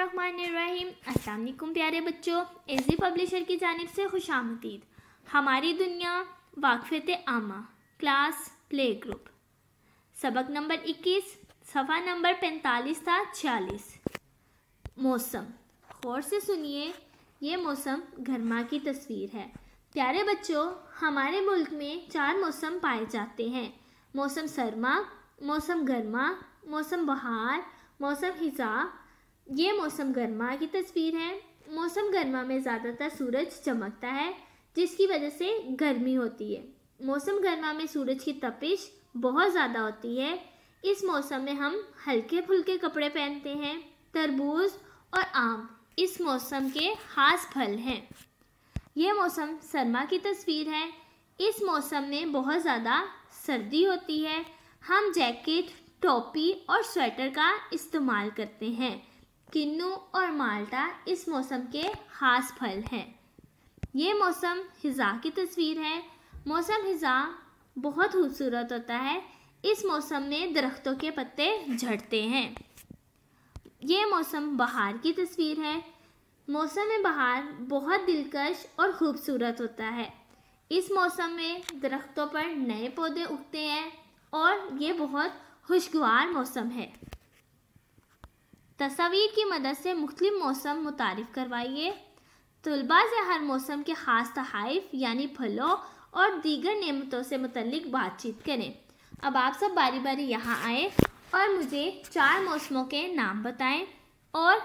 अस्सलाम प्यारे बच्चों एजी पब्लिशर की जानब से खुश आमदीद हमारी दुनिया वाकफत आमा क्लास प्ले ग्रुप सबक नंबर 21 सफ़ा नंबर 45 था 46 मौसम गौर से सुनिए ये मौसम गर्मा की तस्वीर है प्यारे बच्चों हमारे मुल्क में चार मौसम पाए जाते हैं मौसम सरमा मौसम गर्मा मौसम बहार मौसम हिजा ये मौसम गर्मा की तस्वीर है मौसम गर्मा में ज़्यादातर सूरज चमकता है जिसकी वजह से गर्मी होती है मौसम गर्मा में सूरज की तपिश बहुत ज़्यादा होती है इस मौसम में हम हल्के फुल्के कपड़े पहनते हैं तरबूज और आम इस मौसम के खास फल हैं यह मौसम सरमा की तस्वीर है इस मौसम में बहुत ज़्यादा सर्दी होती है हम जैकेट टोपी और स्वेटर का इस्तेमाल करते हैं किन्नू और माल्टा इस मौसम के खास फल हैं ये मौसम हिज़ा की तस्वीर है मौसम हिज़ा बहुत खूबसूरत होता है इस मौसम में दरख्तों के पत्ते झड़ते हैं ये मौसम बहार की तस्वीर है मौसम में बहार बहुत दिलकश और ख़ूबसूरत होता है इस मौसम में दरख्तों पर नए पौधे उगते हैं और ये बहुत खुशगवार मौसम है तस्वीर की मदद से मुख्तलिफ मौसम मुतारफ़ करवाइए तलबा से हर मौसम के ख़ास तहफ़ यानी फलों और दीगर नियमतों से मतलब बातचीत करें अब आप सब बारी बारी यहाँ आए और मुझे चार मौसमों के नाम बताएँ और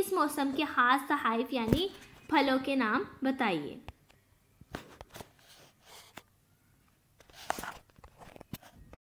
इस मौसम के ख़ास तहफ़ यानी फलों के नाम बताइए